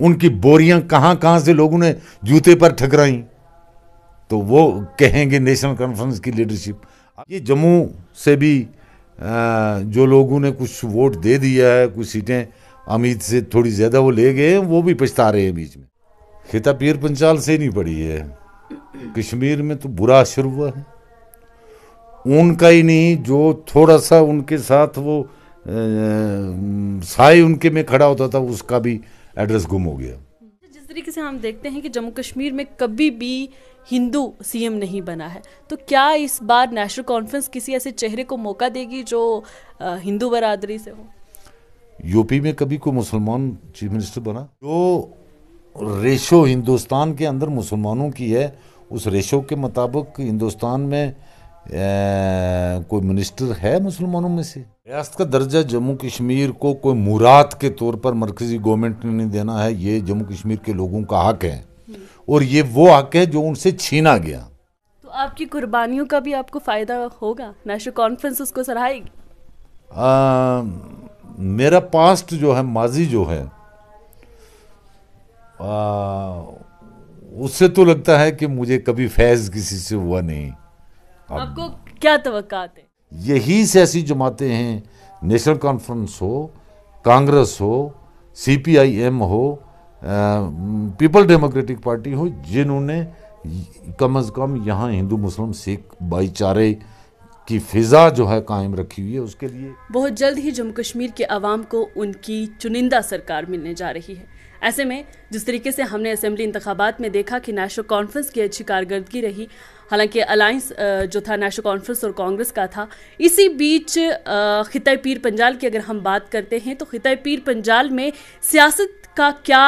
उनकी बोरियां कहां कहां से लोगों ने जूते पर ठकराई तो वो कहेंगे नेशनल कॉन्फ्रेंस की लीडरशिप ये जम्मू से भी जो लोगों ने कुछ वोट दे दिया है कुछ सीटें अमित से थोड़ी ज़्यादा वो ले गए वो भी पछता रहे हैं बीच में खिता पीर पंचाल से नहीं पड़ी है कश्मीर में तो बुरा असर हुआ है उनका ही नहीं जो थोड़ा सा उनके साथ वो साय उनके में खड़ा होता था उसका भी एड्रेस गुम हो गया अच्छा, जिस तरीके से हम देखते हैं कि जम्मू कश्मीर में कभी भी हिंदू सीएम नहीं बना है तो क्या इस बार नेशनल कॉन्फ्रेंस किसी ऐसे चेहरे को मौका देगी जो हिंदू बरादरी से हो यूपी में कभी कोई मुसलमान चीफ मिनिस्टर बना जो रेशो हिंदुस्तान के अंदर मुसलमानों की है उस रेशो के मुताबिक हिंदुस्तान में ए, कोई मिनिस्टर है मुसलमानों में से रियासत का दर्जा जम्मू कश्मीर को कोई मुराद के तौर पर मरकजी गवर्नमेंट ने नहीं देना है ये जम्मू कश्मीर के लोगों का हक है हम्म। और ये वो हक है जो उनसे छीना गया तो आपकी कुर्बानियों का भी आपको फ़ायदा होगा नेशनल कॉन्फ्रेंस उसको सराहेगी मेरा पास्ट जो है माजी जो है उससे तो लगता है कि मुझे कभी फैज़ किसी से हुआ नहीं आप, आपको क्या तो है यही सियासी जमातें हैं नेशनल कॉन्फ्रेंस हो कांग्रेस हो सीपीआईएम हो पीपल डेमोक्रेटिक पार्टी हो जिन्होंने कम से कम यहाँ हिंदू मुस्लिम सिख भाईचारे की फिजा जो है कायम रखी हुई है उसके लिए बहुत जल्द ही जम्मू कश्मीर के आवाम को उनकी चुनिंदा सरकार मिलने जा रही है ऐसे में जिस तरीके से हमने असम्बली इंतबात में देखा कि नेशनल कॉन्फ्रेंस की अच्छी कारकर्दगी रही हालांकि अलायंस जो था नेशनल कॉन्फ्रेंस और कांग्रेस का था इसी बीच खित पीर पंजाल की अगर हम बात करते हैं तो खित पीर पंजाल में सियासत का क्या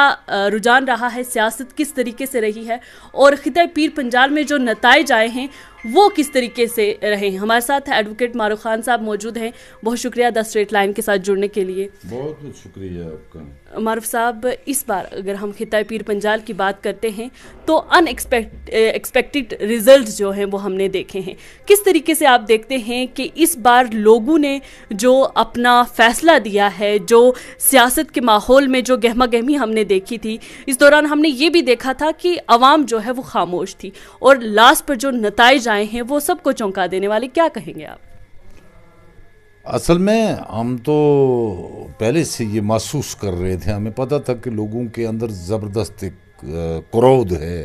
रुझान रहा है सियासत किस तरीके से रही है और खित पीर पंजाल में जो नतज आए हैं वो किस तरीके से रहे हमारे साथ एडवोकेट मारूख खान साहब मौजूद हैं बहुत शुक्रिया द स्ट्रेट लाइन के साथ जुड़ने के लिए बहुत बहुत शुक्रिया आपका मारूफ साहब इस बार अगर हम खिता पीर पंजाल की बात करते हैं तो अनएक्सपेक्टेड एक्सपेक्टेड रिजल्ट जो हैं वो हमने देखे हैं किस तरीके से आप देखते हैं कि इस बार लोगों ने जो अपना फैसला दिया है जो सियासत के माहौल में जो गहमा गहमी हमने देखी थी इस दौरान हमने ये भी देखा था कि आवाम जो है वो खामोश थी और लास्ट पर जो नतज आए हैं वो सबको चौंका देने वाले क्या कहेंगे आप असल में हम तो पहले से ये महसूस कर रहे थे हमें पता था कि लोगों के अंदर ज़बरदस्त एक क्रोध है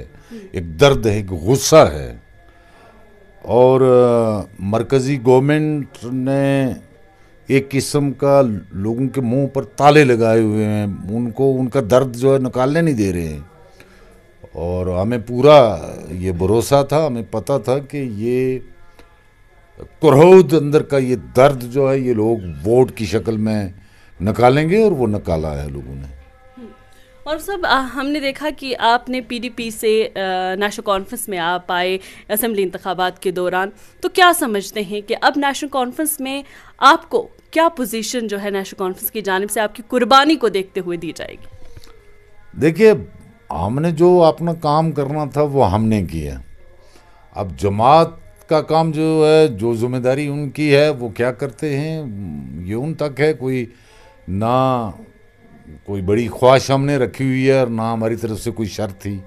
एक दर्द है एक गुस्सा है और मरकज़ी गवर्नमेंट ने एक किस्म का लोगों के मुंह पर ताले लगाए हुए हैं उनको उनका दर्द जो है निकालने नहीं दे रहे हैं और हमें पूरा ये भरोसा था हमें पता था कि ये क्रोध अंदर का ये दर्द जो है ये लोग वोट की शक्ल में निकालेंगे और वो निकाला है लोगों ने हम्म। और सब आ, हमने देखा कि आपने पीडीपी से नेशनल कॉन्फ्रेंस में आ पाए असम्बली इंतबात के दौरान तो क्या समझते हैं कि अब नेशनल कॉन्फ्रेंस में आपको क्या पोजीशन जो है नेशनल कॉन्फ्रेंस की जानब से आपकी कुर्बानी को देखते हुए दी जाएगी देखिए हमने जो अपना काम करना था वो हमने किया अब जमात का काम जो है जो जिम्मेदारी उनकी है वो क्या करते हैं ये उन तक है कोई ना कोई बड़ी ख्वाहिश हमने रखी हुई है और ना हमारी तरफ से कोई शर्त थी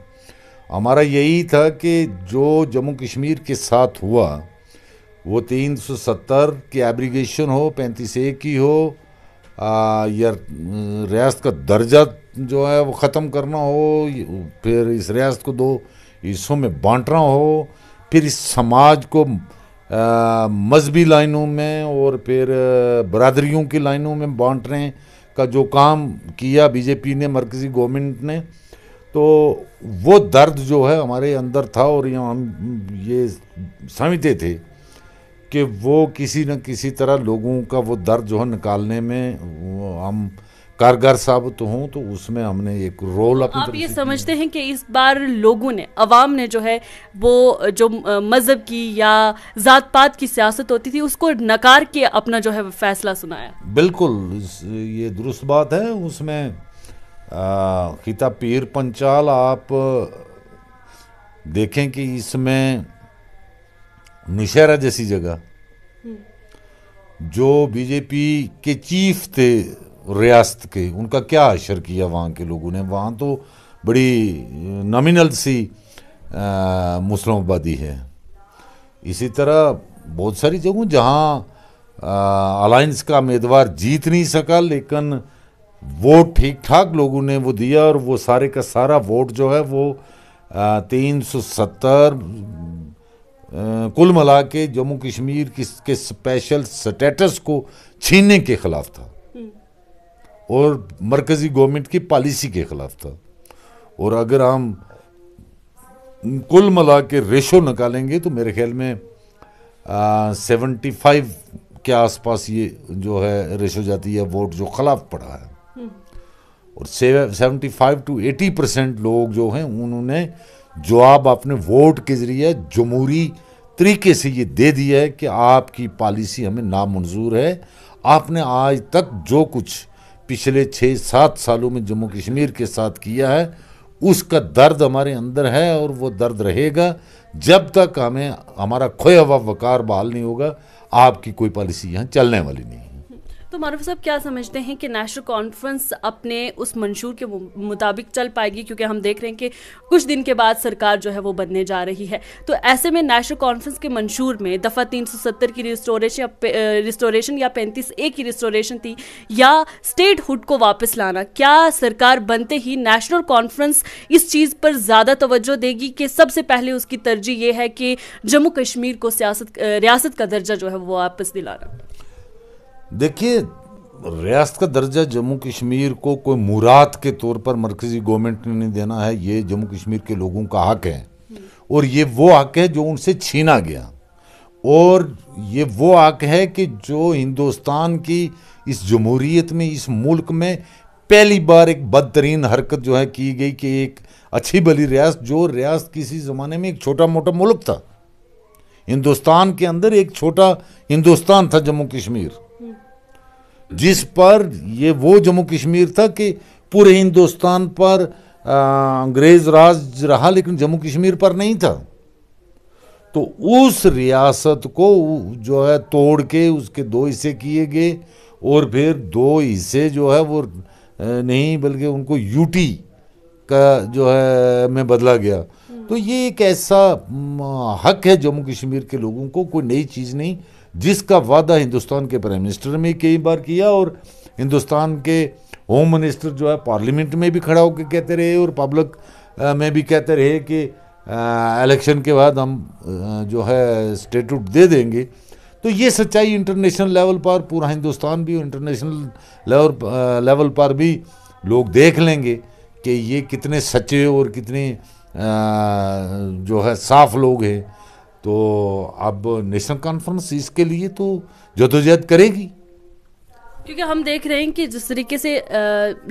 हमारा यही था कि जो जम्मू कश्मीर के साथ हुआ वो तीन सौ सत्तर की एब्रीगेशन हो पैंतीस ए की हो या रियासत का दर्जा जो है वो ख़त्म करना हो फिर इस रियासत को दो हिस्सों में बांटना हो फिर इस समाज को मजहबी लाइनों में और फिर बरदरीों की लाइनों में बांटने का जो काम किया बीजेपी ने मरकज़ी गवर्नमेंट ने तो वो दर्द जो है हमारे अंदर था और ये हम ये समझते थे कि वो किसी न किसी तरह लोगों का वो दर्द जो है निकालने में हम कारगर साबित तो हूँ तो उसमें हमने एक रोल अपनी आप ये समझते हैं कि इस बार लोगों ने अवाम ने जो है वो जो मज़हब की या ज़ात पात की सियासत होती थी उसको नकार के अपना जो है फैसला सुनाया बिल्कुल ये दुरुस्त बात है उसमें खिता पीर पंचाल आप देखें कि इसमें नुशहरा जैसी जगह हम्म। जो बीजेपी के चीफ थे रियासत के उनका क्या अशर किया वहाँ के लोगों ने वहाँ तो बड़ी नॉमिनल सी मुस्लिम आबादी है इसी तरह बहुत सारी जगहों जहाँ अलायंस का उम्मीदवार जीत नहीं सका लेकिन वोट ठीक ठाक लोगों ने वो दिया और वो सारे का सारा वोट जो है वो तीन सौ सत्तर कुल मिला के जम्मू कश्मीर के स्पेशल स्टेटस को छीनने के ख़िलाफ़ था और मरकज़ी गवर्नमेंट की पॉलिसी के ख़िलाफ़ था और अगर हम कुल मिला के रेशो निकालेंगे तो मेरे ख्याल में सेवेंटी फाइव के आसपास ये जो है रेशो जाती है वोट जो खिलाफ पड़ा है हम्म। और seventy five to eighty percent लोग जो हैं उन्होंने जवाब अपने वोट के ज़रिए जमहूरी तरीके से ये दे दिया है कि आपकी पॉलिसी हमें नामंजूर है आपने आज तक जो कुछ पिछले छः सात सालों में जम्मू कश्मीर के साथ किया है उसका दर्द हमारे अंदर है और वो दर्द रहेगा जब तक हमें हमारा खोया हुआ वकार बहाल नहीं होगा आपकी कोई पॉलिसी यहाँ चलने वाली नहीं तो मारूफ साहब क्या समझते हैं कि नेशनल कॉन्फ्रेंस अपने उस मंशूर के मुताबिक चल पाएगी क्योंकि हम देख रहे हैं कि कुछ दिन के बाद सरकार जो है वो बनने जा रही है तो ऐसे में नेशनल कॉन्फ्रेंस के मंशूर में दफ़ा 370 की रिस्टोरेशन रिस्टोरेशन या पैंतीस ए की रिस्टोरेशन थी या स्टेटहुड को वापस लाना क्या सरकार बनते ही नेशनल कॉन्फ्रेंस इस चीज़ पर ज़्यादा तवज्जो देगी कि सबसे पहले उसकी तरजीह यह है कि जम्मू कश्मीर को सियासत रियासत का दर्जा जो है वो वापस दिलाना देखिए रियासत का दर्जा जम्मू कश्मीर को कोई मुराद के तौर पर मरकज़ी गवर्नमेंट ने नहीं देना है ये जम्मू कश्मीर के लोगों का हक है हम्म। और ये वो हक है जो उनसे छीना गया और ये वो हक है कि जो हिंदुस्तान की इस जमहूरीत में इस मुल्क में पहली बार एक बदतरीन हरकत जो है की गई कि एक अच्छी बली रियासत जो रियासत किसी ज़माने में एक छोटा मोटा मुल्क था हिंदुस्तान के अंदर एक छोटा हिंदुस्तान था जम्मू कश्मीर जिस पर ये वो जम्मू कश्मीर था कि पूरे हिंदुस्तान पर अंग्रेज राज रहा लेकिन जम्मू कश्मीर पर नहीं था तो उस रियासत को जो है तोड़ के उसके दो हिस्से किए गए और फिर दो हिस्से जो है वो नहीं बल्कि उनको यूटी का जो है में बदला गया हम्म। तो ये एक ऐसा हक है जम्मू कश्मीर के लोगों को कोई नई चीज़ नहीं जिसका वादा हिंदुस्तान के प्राइम मिनिस्टर ने कई बार किया और हिंदुस्तान के होम मिनिस्टर जो है पार्लियामेंट में भी खड़ा होकर कहते रहे और पब्लिक में भी कहते रहे कि इलेक्शन के बाद हम जो है स्टेटूट दे देंगे तो ये सच्चाई इंटरनेशनल लेवल पर पूरा हिंदुस्तान भी इंटरनेशनल लेवल लेवल पर भी लोग देख लेंगे कि ये कितने सच्चे और कितने जो है साफ लोग हैं तो अब नेशनल कॉन्फ्रेंस इसके लिए तो जदोजहद करेगी क्योंकि हम देख रहे हैं कि जिस तरीके से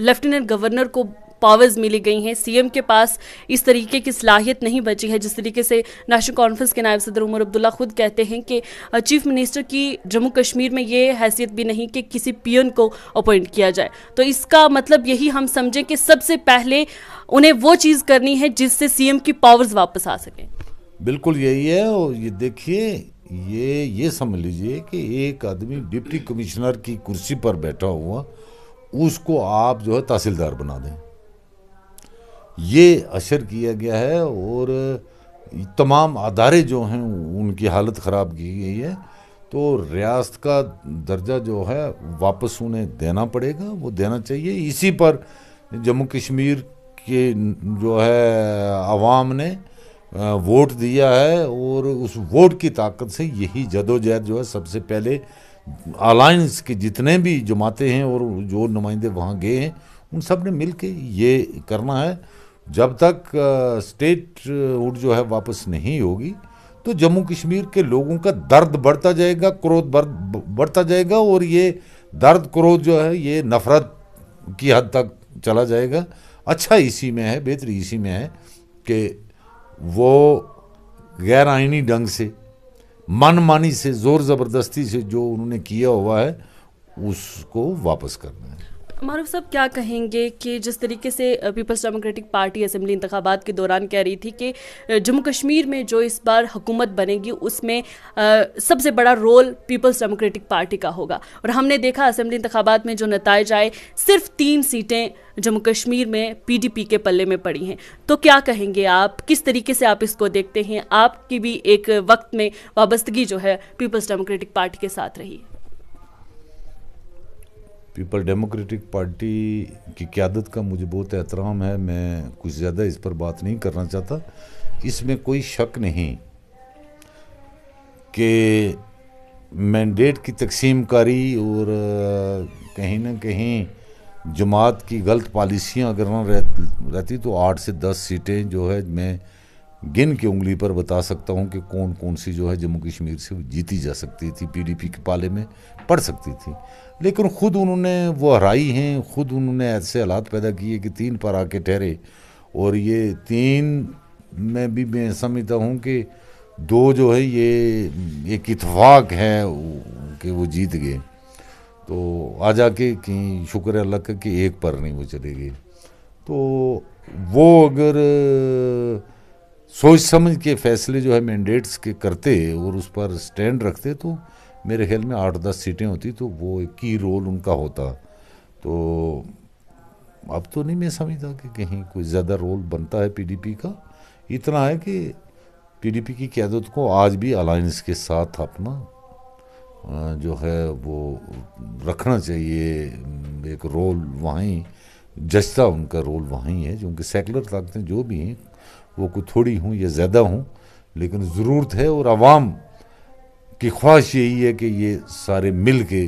लेफ्टिनेंट गवर्नर को पावर्स मिली गई हैं सीएम के पास इस तरीके की सलाहियत नहीं बची है जिस तरीके से नेशनल कॉन्फ्रेंस के नायब सदर उमर अब्दुल्ला खुद कहते हैं कि चीफ मिनिस्टर की जम्मू कश्मीर में ये हैसियत भी नहीं कि किसी पियन को अपॉइंट किया जाए तो इसका मतलब यही हम समझें कि सबसे पहले उन्हें वो चीज़ करनी है जिससे सीएम की पावर्स वापस आ सकें बिल्कुल यही है और ये देखिए ये ये समझ लीजिए कि एक आदमी डिप्टी कमिश्नर की कुर्सी पर बैठा हुआ उसको आप जो है तहसीलदार बना दें ये असर किया गया है और तमाम अदारे जो हैं उनकी हालत ख़राब की गई है तो रियासत का दर्जा जो है वापस उन्हें देना पड़ेगा वो देना चाहिए इसी पर जम्मू कश्मीर के जो है आवाम ने वोट दिया है और उस वोट की ताकत से यही जदोजहद जो है सबसे पहले अलायंस के जितने भी जमाते हैं और जो नुमाइंदे वहाँ गए हैं उन सब ने मिल के ये करना है जब तक स्टेट वुड जो है वापस नहीं होगी तो जम्मू कश्मीर के लोगों का दर्द बढ़ता जाएगा क्रोध बढ़ता जाएगा और ये दर्द क्रोध जो है ये नफ़रत की हद तक चला जाएगा अच्छा इसी में है बेहतरी इसी में है कि वो गैर आइनी ढंग से मनमानी से ज़ोर ज़बरदस्ती से जो उन्होंने किया हुआ है उसको वापस करना मारूफ साहब क्या कहेंगे कि जिस तरीके से पीपल्स डेमोक्रेटिक पार्टी असम्बली इंतबात के दौरान कह रही थी कि जम्मू कश्मीर में जो इस बार हुकूमत बनेगी उसमें सबसे बड़ा रोल पीपल्स डेमोक्रेटिक पार्टी का होगा और हमने देखा असम्बली इंतबात में जो नतज आए सिर्फ तीन सीटें जम्मू कश्मीर में पीडीपी के पल्ले में पड़ी हैं तो क्या कहेंगे आप किस तरीके से आप इसको देखते हैं आपकी भी एक वक्त में वाबस्तगी जो है पीपल्स डेमोक्रेटिक पार्टी के साथ रही है पीपल डेमोक्रेटिक पार्टी की क्यादत का मुझे बहुत एहतराम है मैं कुछ ज़्यादा इस पर बात नहीं करना चाहता इसमें कोई शक नहीं कि मैंडेट की तकसीमकारी और कहीं ना कहीं जमात की गलत पॉलिसियाँ अगर ना रहती तो आठ से दस सीटें जो है मैं गिन के उंगली पर बता सकता हूँ कि कौन कौन सी जो है जम्मू कश्मीर से जीती जा सकती थी पीडीपी के पाले में पड़ सकती थी लेकिन ख़ुद उन्होंने वो हराई हैं ख़ुद उन्होंने ऐसे हालात पैदा किए कि तीन पर आके ठहरे और ये तीन में भी मैं समझता हूँ कि दो जो है ये एक इतफाक़ है कि वो जीत गए तो आ जाके कि शुक्र अल्लाह का कि एक पर नहीं वो चले गए तो वो अगर सोच समझ के फैसले जो है मैंडेट्स के करते और उस पर स्टैंड रखते तो मेरे ख्याल में आठ दस सीटें होती तो वो एक की रोल उनका होता तो अब तो नहीं मैं समझता कि कहीं कोई ज़्यादा रोल बनता है पीडीपी का इतना है कि पीडीपी की क्यादत को आज भी अलायंस के साथ अपना जो है वो रखना चाहिए एक रोल वहीं जस्ता उनका रोल वहीं है जो उनके सेकुलर ताकतें जो भी हैं वो कुछ थोड़ी हूँ या ज़्यादा हूँ लेकिन ज़रूरत है और आवाम की ख्वाहिश यही है कि ये सारे मिल के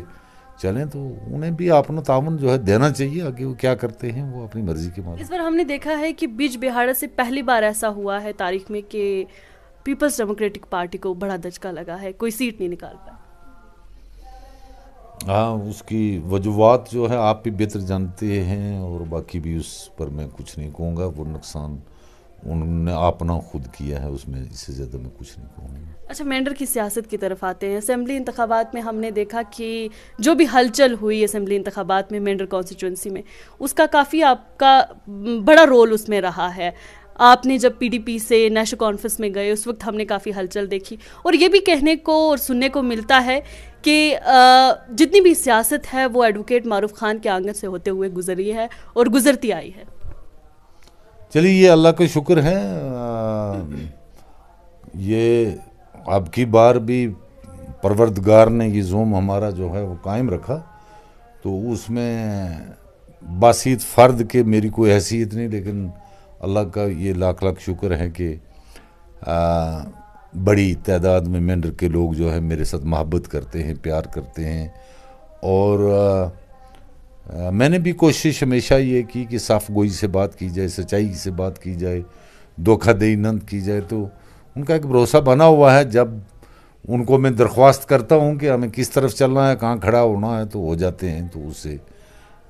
चलें तो उन्हें भी अपना तावन जो है देना चाहिए आगे वो क्या करते हैं वो अपनी मर्जी के मामले इस बार हमने देखा है कि बीच बिहाड़ा से पहली बार ऐसा हुआ है तारीख में कि पीपल्स डेमोक्रेटिक पार्टी को बड़ा दचका लगा है कोई सीट नहीं निकाल पाया हाँ उसकी वजूहत जो है आप भी बेहतर जानते हैं और बाकी भी उस पर मैं कुछ नहीं कहूँगा वो नुकसान उन्होंने अपना खुद किया है उसमें इससे ज़्यादा मैं कुछ नहीं कहूँगा अच्छा मेंडर की सियासत की तरफ आते हैं असम्बली इंतबात में हमने देखा कि जो भी हलचल हुई असम्बली इंतबात में मेंडर कॉन्स्टिट्यूंसी में उसका काफ़ी आपका बड़ा रोल उसमें रहा है आपने जब पीडीपी से नेशनल कॉन्फ्रेंस में गए उस वक्त हमने काफ़ी हलचल देखी और ये भी कहने को और सुनने को मिलता है कि जितनी भी सियासत है वो एडवोकेट मारूफ खान के आंगन से होते हुए गुजरी है और गुजरती आई है चलिए ये अल्लाह का शुक्र है आ, ये अब की बार भी परवरदगार ने ये जूम हमारा जो है वो कायम रखा तो उसमें बासीत फ़र्द के मेरी कोई हैसियत नहीं लेकिन अल्लाह का ये लाख लाख शुक्र है कि बड़ी तादाद में मेंढर के लोग जो है मेरे साथ मोहब्बत करते हैं प्यार करते हैं और आ, आ, मैंने भी कोशिश हमेशा ये की कि साफ गोई से बात की जाए सच्चाई से बात की जाए धोखा दही नंद की जाए तो उनका एक भरोसा बना हुआ है जब उनको मैं दरख्वास्त करता हूँ कि हमें किस तरफ चलना है कहाँ खड़ा होना है तो हो जाते हैं तो उससे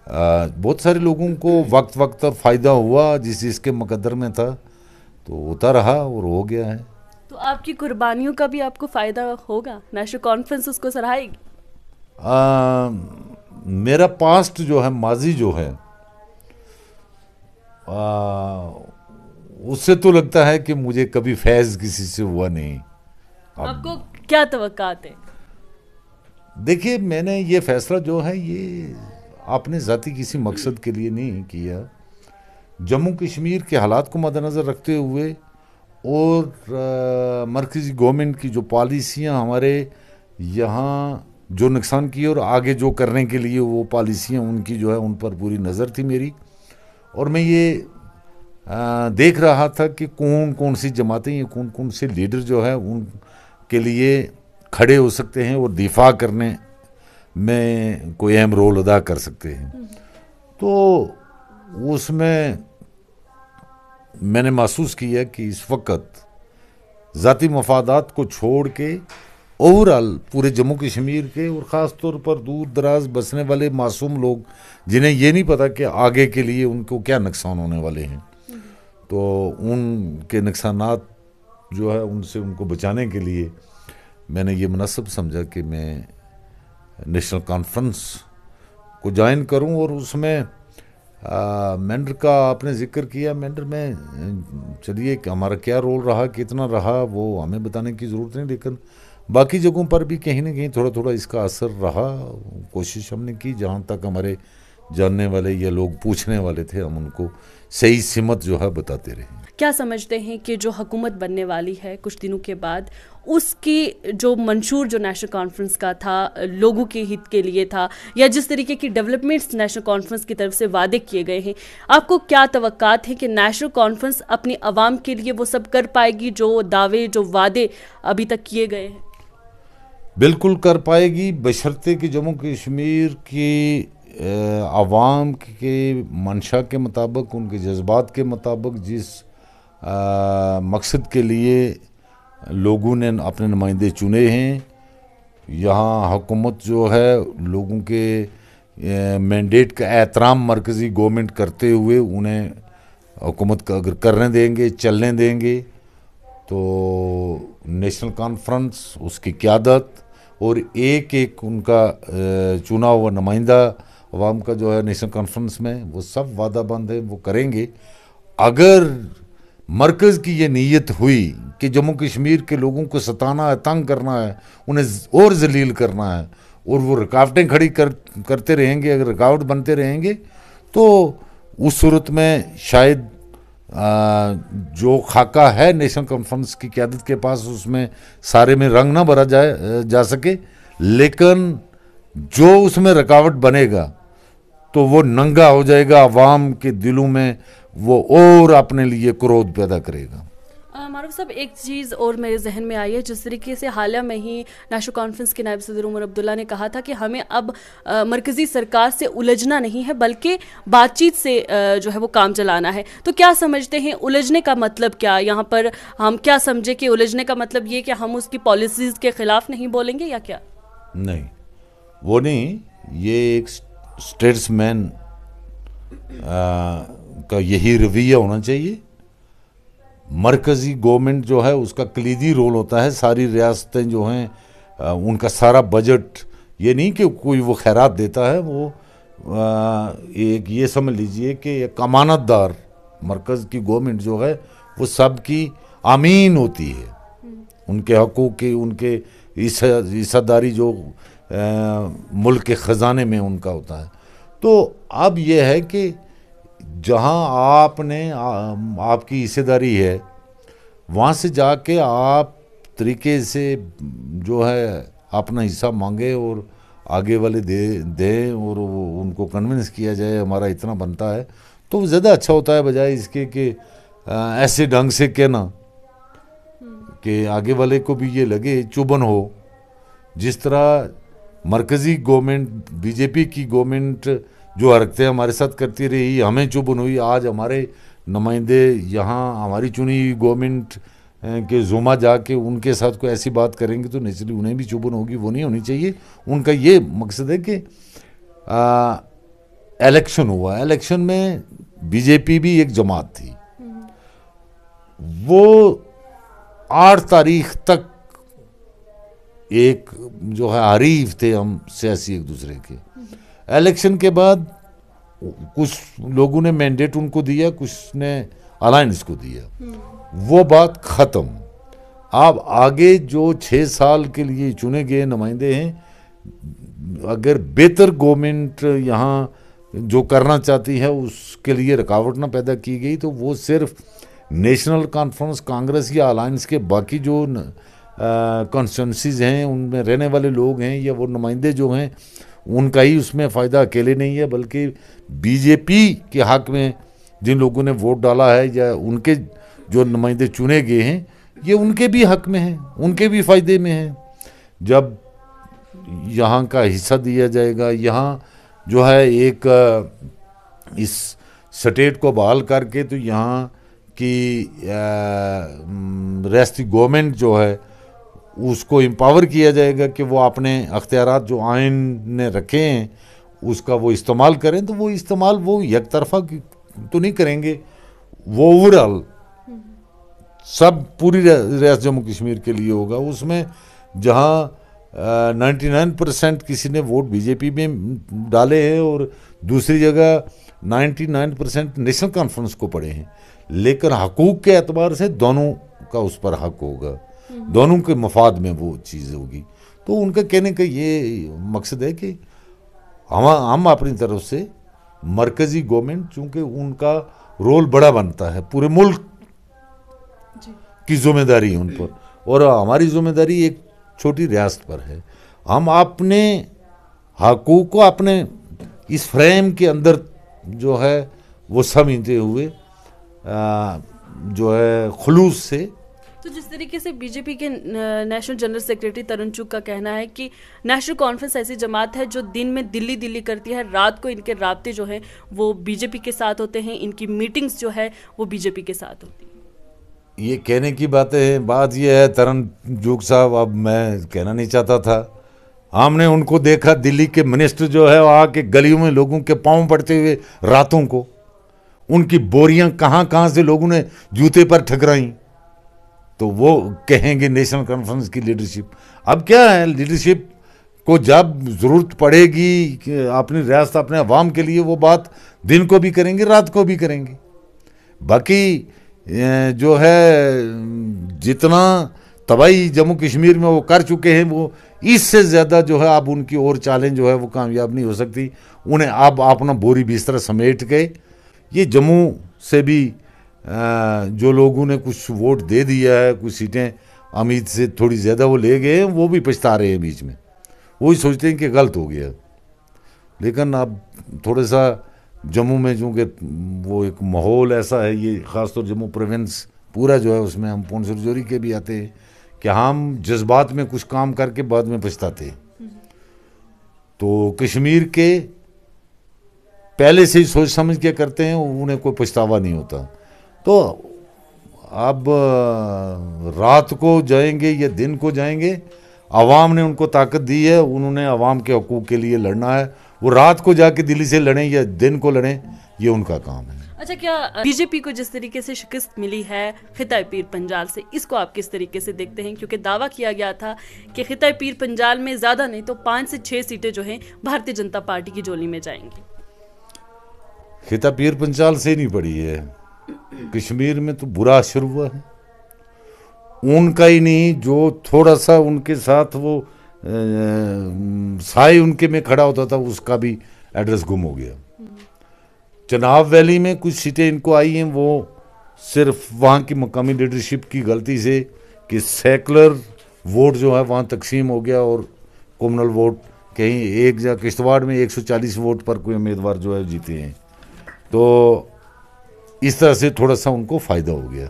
बहुत सारे लोगों को वक्त वक्त पर फ़ायदा हुआ जिस इसके मुकदर में था तो होता रहा और हो गया है तो आपकी कुर्बानियों का भी आपको फ़ायदा होगा नेशनल कॉन्फ्रेंस उसको सराहेगी मेरा पास्ट जो है माजी जो है उससे तो लगता है कि मुझे कभी फैज किसी से हुआ नहीं आपको क्या तवक्कात है देखिए मैंने ये फैसला जो है ये आपने जाति किसी मकसद के लिए नहीं किया जम्मू कश्मीर के हालात को मद्दनज़र रखते हुए और मरकज़ी गवर्नमेंट की जो पॉलिसियाँ हमारे यहाँ जो नुकसान किए और आगे जो करने के लिए वो पॉलिसियाँ उनकी जो है उन पर पूरी नज़र थी मेरी और मैं ये आ, देख रहा था कि कौन कौन सी जमातें या कौन कौन से लीडर जो है उन के लिए खड़े हो सकते हैं और दिफा करने में कोई अहम रोल अदा कर सकते हैं तो उसमें मैंने महसूस किया कि इस वक्त ज़ाती मफादात को छोड़ के ओवरऑल पूरे जम्मू कश्मीर के और ख़ास तौर पर दूर दराज बसने वाले मासूम लोग जिन्हें ये नहीं पता कि आगे के लिए उनको क्या नुकसान होने वाले हैं तो उनके नुकसान जो है उनसे उनको बचाने के लिए मैंने ये मुनसब समझा कि मैं नेशनल कॉन्फ्रेंस को ज्वाइन करूं और उसमें मेंडर का आपने जिक्र किया मेंडर में चलिए हमारा क्या रोल रहा कितना रहा वो हमें बताने की ज़रूरत नहीं लेकिन बाकी जगहों पर भी कहीं ना कहीं थोड़ा थोड़ा इसका असर रहा कोशिश हमने की जहाँ तक हमारे जानने वाले या लोग पूछने वाले थे हम उनको सही सिमत जो है बताते रहे क्या समझते हैं कि जो हुकूमत बनने वाली है कुछ दिनों के बाद उसकी जो मंशूर जो नेशनल कॉन्फ्रेंस का था लोगों के हित के लिए था या जिस तरीके की डेवलपमेंट्स नेशनल कॉन्फ्रेंस की तरफ से वादे किए गए हैं आपको क्या तो है कि नेशनल कॉन्फ्रेंस अपनी आवाम के लिए वो सब कर पाएगी जो दावे जो वादे अभी तक किए गए हैं बिल्कुल कर पाएगी बशर्ते कि जम्मू कश्मीर की आवाम के मंशा के मुताबिक उनके जज्बात के मुताबिक जिस आ, मकसद के लिए लोगों ने अपने नुमाइंदे चुने हैं यहाँ हुकूमत जो है लोगों के मैंडेट का एहतराम मरकज़ी गवर्नमेंट करते हुए उन्हें हुकूमत का अगर करने देंगे चलने देंगे तो नेशनल कॉन्फ्रेंस उसकी क्यादत और एक एक उनका चुनाव हुआ नुमाइंदा अवाम का जो है नेशनल कॉन्फ्रेंस में वो सब वादा बंद है वो करेंगे अगर मरकज़ की ये नीयत हुई कि जम्मू कश्मीर के लोगों को सताना है तंग करना है उन्हें और जलील करना है और वो रुकावटें खड़ी कर करते रहेंगे अगर रुकावट बनते रहेंगे तो उस सूरत में शायद जो खाका है नेशनल कॉन्फ्रेंस की क्यादत के पास उसमें सारे में रंग ना भरा जाए जा सके लेकिन जो उसमें रुकावट बनेगा तो वो नंगा हो जाएगा आवाम के दिलों में वो और अपने लिए क्रोध पैदा करेगा मारूफ साहब एक चीज़ और मेरे जहन में आई है जिस तरीके से हालिया में ही नेशनल कॉन्फ्रेंस के नायब सदर उमर अब्दुल्ला ने कहा था कि हमें अब मरकज़ी सरकार से उलझना नहीं है बल्कि बातचीत से आ, जो है वो काम चलाना है तो क्या समझते हैं उलझने का मतलब क्या यहाँ पर हम क्या समझे कि उलझने का मतलब ये कि हम उसकी पॉलिसीज़ के ख़िलाफ़ नहीं बोलेंगे या क्या नहीं वो नहीं ये एक स्टेट्समैन का यही रवैया होना चाहिए मरकज़ी गवर्नमेंट जो है उसका कलीदी रोल होता है सारी रियासतें जो हैं उनका सारा बजट ये नहीं कि कोई वो खैरात देता है वो एक ये समझ लीजिए कि एक अमानतदार मरकज़ की गवर्नमेंट जो है वो सब की आमीन होती है उनके हकूक़ की उनके हिस्सादारी जो आ, मुल्क के ख़जाने में उनका होता है तो अब यह है कि जहाँ आपने आपकी हिस्सेदारी है वहाँ से जाके आप तरीके से जो है अपना हिस्सा मांगे और आगे वाले दे दें और वो उनको कन्विंस किया जाए हमारा इतना बनता है तो ज़्यादा अच्छा होता है बजाय इसके कि ऐसे ढंग से कहना कि आगे वाले को भी ये लगे चुभन हो जिस तरह मरकज़ी गवर्नमेंट बीजेपी की गवर्नमेंट जो हरकतें हमारे साथ करती रही हमें चुभन हुई आज हमारे नुमाइंदे यहाँ हमारी चुनी हुई गवर्नमेंट के जुमा जाके उनके साथ कोई ऐसी बात करेंगे तो नेचुरली उन्हें भी चुभन होगी वो नहीं होनी चाहिए उनका ये मकसद है कि इलेक्शन हुआ इलेक्शन में बीजेपी भी एक जमात थी वो आठ तारीख तक एक जो है हरीफ थे हम सियासी एक दूसरे के इलेक्शन के बाद कुछ लोगों ने मैंडेट उनको दिया कुछ ने अलायंस को दिया हम्म। वो बात ख़त्म आप आगे जो छः साल के लिए चुने गए नुमाइंदे हैं अगर बेहतर गवर्नमेंट यहाँ जो करना चाहती है उसके लिए रुकावट ना पैदा की गई तो वो सिर्फ नेशनल कॉन्फ्रेंस कांग्रेस या अलायंस के बाकी जो कॉन्स्टेंसीज हैं उनमें रहने वाले लोग हैं या वो नुमाइंदे जो हैं उनका ही उसमें फ़ायदा अकेले नहीं है बल्कि बीजेपी के हक में जिन लोगों ने वोट डाला है या उनके जो नुमाइंदे चुने गए हैं ये उनके भी हक में है उनके भी फ़ायदे में है जब यहाँ का हिस्सा दिया जाएगा यहाँ जो है एक इस स्टेट को बहाल करके तो यहाँ की रियाती गवर्नमेंट जो है उसको एम्पावर किया जाएगा कि वो अपने अख्तियार जो आयन ने रखे हैं उसका वो इस्तेमाल करें तो वो इस्तेमाल वो एक तरफा तो नहीं करेंगे वो ओवरऑल सब पूरी रियासत जम्मू कश्मीर के लिए होगा उसमें जहाँ नाइन्टी नाइन परसेंट किसी ने वोट बीजेपी में डाले हैं और दूसरी जगह ninety nine percent National Conference को पड़े हैं लेकिन हकूक़ के अतबार से दोनों का उस पर हक होगा दोनों के मफाद में वो चीज़ होगी तो उनका कहने का ये मकसद है कि हम हम अपनी तरफ से मरकज़ी गवर्नमेंट चूंकि उनका रोल बड़ा बनता है पूरे मुल्क की जिम्मेदारी है उन पर और हमारी जिम्मेदारी एक छोटी रियासत पर है हम अपने हकूक़ को अपने इस फ्रेम के अंदर जो है वो समझते हुए आ, जो है खलूस से तो जिस तरीके से बीजेपी के नेशनल जनरल सेक्रेटरी तरुण चुग का कहना है कि नेशनल कॉन्फ्रेंस ऐसी जमात है जो दिन में दिल्ली दिल्ली करती है रात को इनके रबते जो हैं वो बीजेपी के साथ होते हैं इनकी मीटिंग्स जो है वो बीजेपी के साथ होती है ये कहने की बातें हैं बात यह है तरुण जुग साहब अब मैं कहना नहीं चाहता था हमने उनको देखा दिल्ली के मिनिस्टर जो है वहाँ के गलियों में लोगों के पाँव पड़ते हुए रातों को उनकी बोरियां कहाँ कहाँ से लोगों ने जूते पर ठकराई तो वो कहेंगे नेशनल कॉन्फ्रेंस की लीडरशिप अब क्या है लीडरशिप को जब ज़रूरत पड़ेगी अपनी रियासत अपने अवाम के लिए वो बात दिन को भी करेंगे रात को भी करेंगे बाकी जो है जितना तबाही जम्मू कश्मीर में वो कर चुके हैं वो इससे ज़्यादा जो है अब उनकी और चैलेंज जो है वो कामयाब नहीं हो सकती उन्हें अब अपना बोरी बिस्तर समेट के ये जम्मू से भी जो लोगों ने कुछ वोट दे दिया है कुछ सीटें अमित से थोड़ी ज़्यादा वो ले गए हैं वो भी पछता रहे हैं बीच में वो ही सोचते हैं कि गलत हो गया लेकिन अब थोड़ा सा जम्मू में चूँकि वो एक माहौल ऐसा है ये ख़ासतौर जम्मू प्रोविंस पूरा जो है उसमें हम पौनसर सरजोरी के भी आते हैं कि हम जज्बात में कुछ काम करके बाद में पछताते हैं तो कश्मीर के पहले से ही सोच समझ के करते हैं उन्हें कोई पछतावा नहीं होता तो अब रात को जाएंगे या दिन को जाएंगे आवाम ने उनको ताकत दी है उन्होंने आवाम के हकूक़ के लिए लड़ना है वो रात को जाके दिल्ली से लड़ें या दिन को लड़ें ये उनका काम है अच्छा क्या बीजेपी को जिस तरीके से शिकस्त मिली है खिता पीर पंजाल से इसको आप किस तरीके से देखते हैं क्योंकि दावा किया गया था कि खिता पीर पंजाल में ज़्यादा नहीं तो पाँच से छः सीटें जो हैं भारतीय जनता पार्टी की जोली में जाएंगी खिता पीर पंजाल से नहीं पड़ी है कश्मीर में तो बुरा असर हुआ है उनका ही नहीं जो थोड़ा सा उनके साथ वो साय उनके में खड़ा होता था उसका भी एड्रेस गुम हो गया चनाब वैली में कुछ सीटें इनको आई हैं वो सिर्फ वहाँ की मकामी लीडरशिप की गलती से कि सेकुलर वोट जो है वहाँ तकसीम हो गया और कम्युनल वोट कहीं एक जगह किश्तवाड़ में 140 वोट पर कोई उम्मीदवार जो है जीते हैं तो इस तरह से थोड़ा सा उनको फ़ायदा हो गया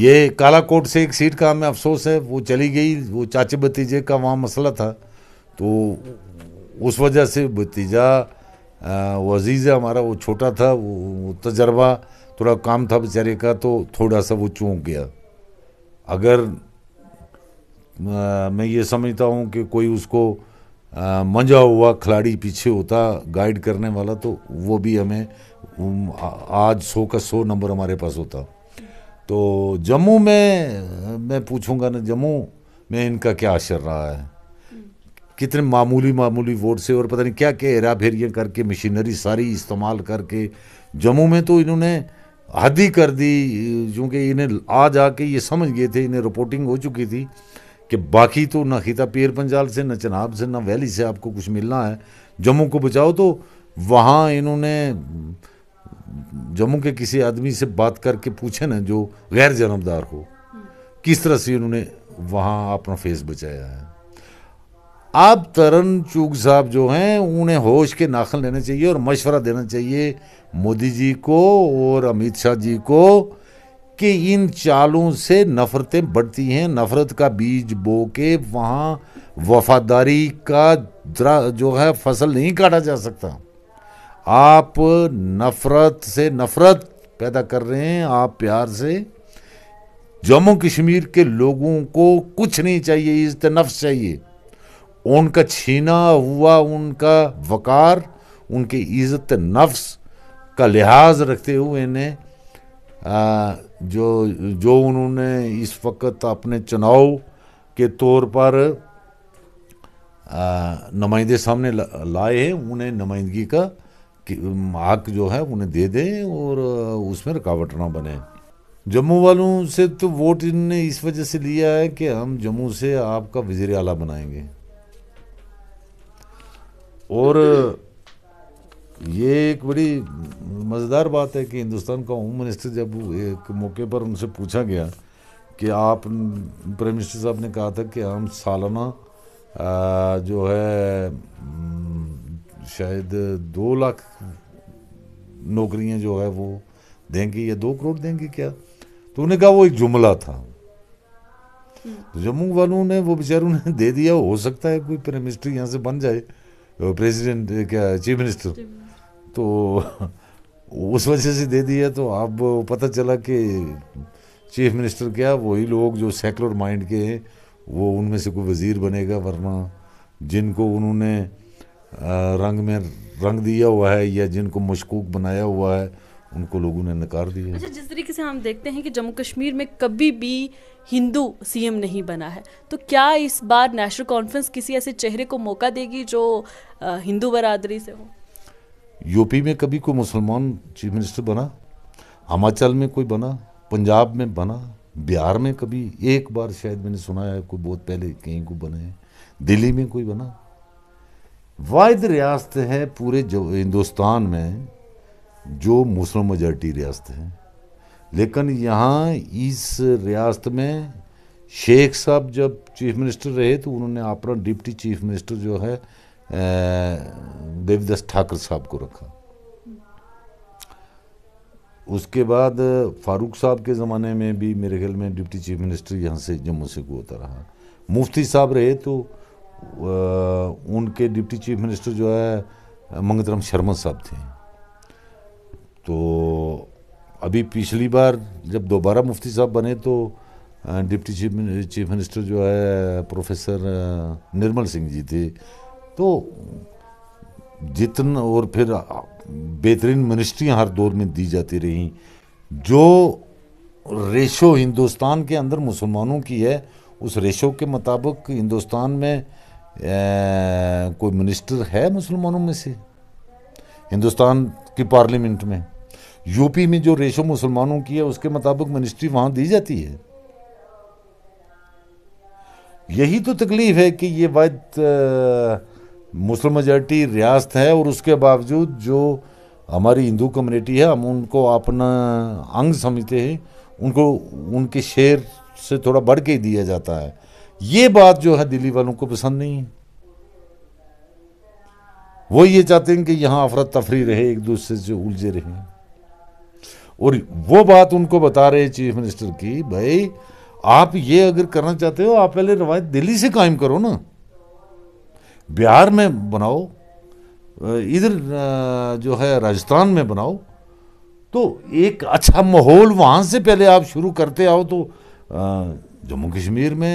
ये कालाकोट से एक सीट का हमें अफसोस है वो चली गई वो चाचे भतीजे का वहाँ मसला था तो उस वजह से भतीजा वो अजीज़ है हमारा वो छोटा था वो तजर्बा थोड़ा काम था बेचारे का तो थोड़ा सा वो चूक गया अगर आ, मैं ये समझता हूँ कि कोई उसको मंजा हुआ खिलाड़ी पीछे होता गाइड करने वाला तो वो भी हमें आज सौ का सौ नंबर हमारे पास होता तो जम्मू में मैं पूछूंगा ना जम्मू में इनका क्या असर रहा है कितने मामूली मामूली वोट से और पता नहीं क्या क्या हेरा फेरियाँ करके मशीनरी सारी इस्तेमाल करके जम्मू में तो इन्होंने हद ही कर दी क्योंकि इन्हें आ जाके ये समझ गए थे इन्हें रिपोर्टिंग हो चुकी थी कि बाकी तो ना खिता पीर पंजाल से ना चनाब से ना वैली से आपको कुछ मिलना है जम्मू को बचाओ तो वहाँ इन्होंने जम्मू के किसी आदमी से बात करके पूछे ना जो गैर जन्मदार हो किस तरह से इन्होंने वहाँ अपना फेस बचाया है आप तरन चूग साहब जो हैं उन्हें होश के नाखन लेना चाहिए और मशवरा देना चाहिए मोदी जी को और अमित शाह जी को कि इन चालों से नफ़रतें बढ़ती हैं नफ़रत का बीज बो के वहाँ वफादारी का जो है फसल नहीं काटा जा सकता आप नफ़रत से नफ़रत पैदा कर रहे हैं आप प्यार से जम्मू कश्मीर के लोगों को कुछ नहीं चाहिए इज्जत नफ्स चाहिए उनका छीना हुआ उनका वकार उनकी इज्जत नफ्स का लिहाज रखते हुए इन्हें जो जो उन्होंने इस वक्त अपने चुनाव के तौर पर नुमाइंदे सामने लाए हैं उन्हें नुमाइंदगी का हक जो है उन्हें दे दें और उसमें रुकावट ना बने जम्मू वालों से तो वोट इनने इस वजह से लिया है कि हम जम्मू से आपका वजीर अला बनाएंगे और मज़ेदार बात है कि हिंदुस्तान का होम मिनिस्टर जब एक मौके पर उनसे पूछा गया कि आप प्राइम मिनिस्टर साहब ने कहा था कि हम सालाना जो है शायद दो लाख नौकरियां जो है वो देंगे या दो करोड़ देंगे क्या तो उन्हें कहा वो एक जुमला था तो जम्मू वालों ने वो बेचारों ने दे दिया हो सकता है कोई प्राइम मिनिस्टर यहाँ से बन जाए प्रेसिडेंट क्या चीफ मिनिस्टर तो उस वजह से दे दिया तो अब पता चला कि चीफ मिनिस्टर क्या वही लोग जो सेकुलर माइंड के हैं वो उनमें से कोई वज़ीर बनेगा वरना जिनको उन्होंने रंग में रंग दिया हुआ है या जिनको मशकूक बनाया हुआ है उनको लोगों ने नकार दिया अच्छा जिस तरीके से हम देखते हैं कि जम्मू कश्मीर में कभी भी हिंदू सीएम नहीं बना है तो क्या इस बार नेशनल कॉन्फ्रेंस किसी ऐसे चेहरे को मौका देगी जो हिंदू बरादरी से हो यूपी में कभी कोई मुसलमान चीफ मिनिस्टर बना हिमाचल में कोई बना पंजाब में बना बिहार में कभी एक बार शायद मैंने सुना है कोई बहुत पहले कहीं को बने दिल्ली में कोई बना वाद रियासत है पूरे जो हिंदुस्तान में जो मुस्लिम मजार्टी रियासत है लेकिन यहाँ इस रियासत में शेख साहब जब चीफ मिनिस्टर रहे तो उन्होंने अपना डिप्टी चीफ मिनिस्टर जो है देवदास ठाकर साहब को रखा उसके बाद फारूक साहब के ज़माने में भी मेरे ख्याल में डिप्टी चीफ मिनिस्टर यहाँ से जम्मू से होता रहा मुफ्ती साहब रहे तो उनके डिप्टी चीफ मिनिस्टर जो है मंगतराम शर्मा साहब थे तो अभी पिछली बार जब दोबारा मुफ्ती साहब बने तो डिप्टी चीफ चीफ मिनिस्टर जो है प्रोफेसर निर्मल सिंह जी थे तो जितना और फिर बेहतरीन मिनिस्ट्रियाँ हर दौर में दी जाती रहीं जो रेशो हिंदुस्तान के अंदर मुसलमानों की है उस रेशो के मुताबिक हिंदुस्तान में ए, कोई मिनिस्टर है मुसलमानों में से हिंदुस्तान की पार्लियामेंट में यूपी में जो रेशो मुसलमानों की है उसके मुताबिक मिनिस्ट्री वहाँ दी जाती है यही तो तकलीफ है कि ये वाद मुस्लिम मेजॉरिटी रियासत है और उसके बावजूद जो हमारी हिंदू कम्युनिटी है हम उनको अपना अंग समझते हैं उनको उनके शेर से थोड़ा बढ़ के दिया जाता है ये बात जो है दिल्ली वालों को पसंद नहीं है वो ये चाहते हैं कि यहाँ अफरा तफरी रहे एक दूसरे से उलझे रहे और वो बात उनको बता रहे चीफ मिनिस्टर की भाई आप ये अगर करना चाहते हो आप पहले रवायत दिल्ली से कायम करो ना बिहार में बनाओ इधर जो है राजस्थान में बनाओ तो एक अच्छा माहौल वहाँ से पहले आप शुरू करते आओ तो जम्मू कश्मीर में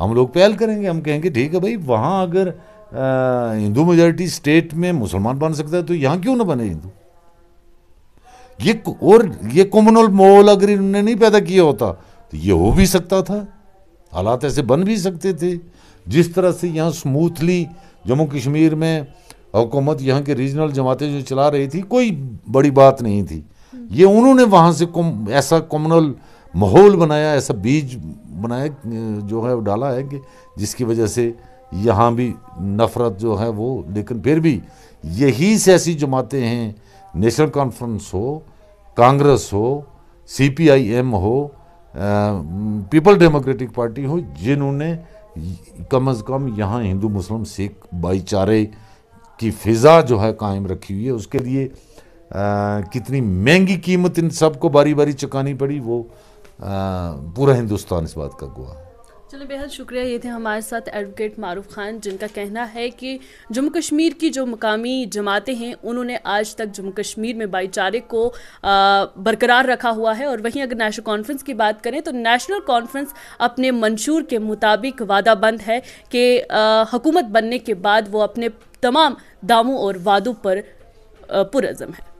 हम लोग पहल करेंगे हम कहेंगे ठीक है भाई वहाँ अगर हिंदू मेजोरिटी स्टेट में मुसलमान बन सकता है तो यहाँ क्यों ना बने हिंदू ये और ये कॉमनल माहौल अगर इन्होंने नहीं पैदा किया होता तो ये हो भी सकता था हालात ऐसे बन भी सकते थे जिस तरह से यहाँ स्मूथली जम्मू कश्मीर में हुकूमत यहाँ की रीजनल जमातें जो चला रही थी कोई बड़ी बात नहीं थी ये उन्होंने वहाँ से कुम, ऐसा कम्युनल माहौल बनाया ऐसा बीज बनाया जो है डाला है कि जिसकी वजह से यहाँ भी नफरत जो है वो लेकिन फिर भी यही से ऐसी जमातें हैं नेशनल कॉन्फ्रेंस हो कांग्रेस हो सी पी आई एम हो पीपल डेमोक्रेटिक पार्टी हो जिन्होंने कम अज़ कम यहाँ हिंदू मुस्लिम सिख भाईचारे की फ़िज़ा जो है कायम रखी हुई है उसके लिए आ, कितनी महंगी कीमत इन सब को बारी बारी चुकानी पड़ी वो आ, पूरा हिंदुस्तान इस बात का गुआ है चलिए बेहद शुक्रिया ये थे हमारे साथ एडवोकेट मारूफ खान जिनका कहना है कि जम्मू कश्मीर की जो मकामी जमातें हैं उन्होंने आज तक जम्मू कश्मीर में भाईचारे को बरकरार रखा हुआ है और वहीं अगर नेशनल कॉन्फ्रेंस की बात करें तो नेशनल कॉन्फ्रेंस अपने मंशूर के मुताबिक वादाबंद है कि हुकूमत बनने के बाद वो अपने तमाम दामों और वादों पर पुरजम है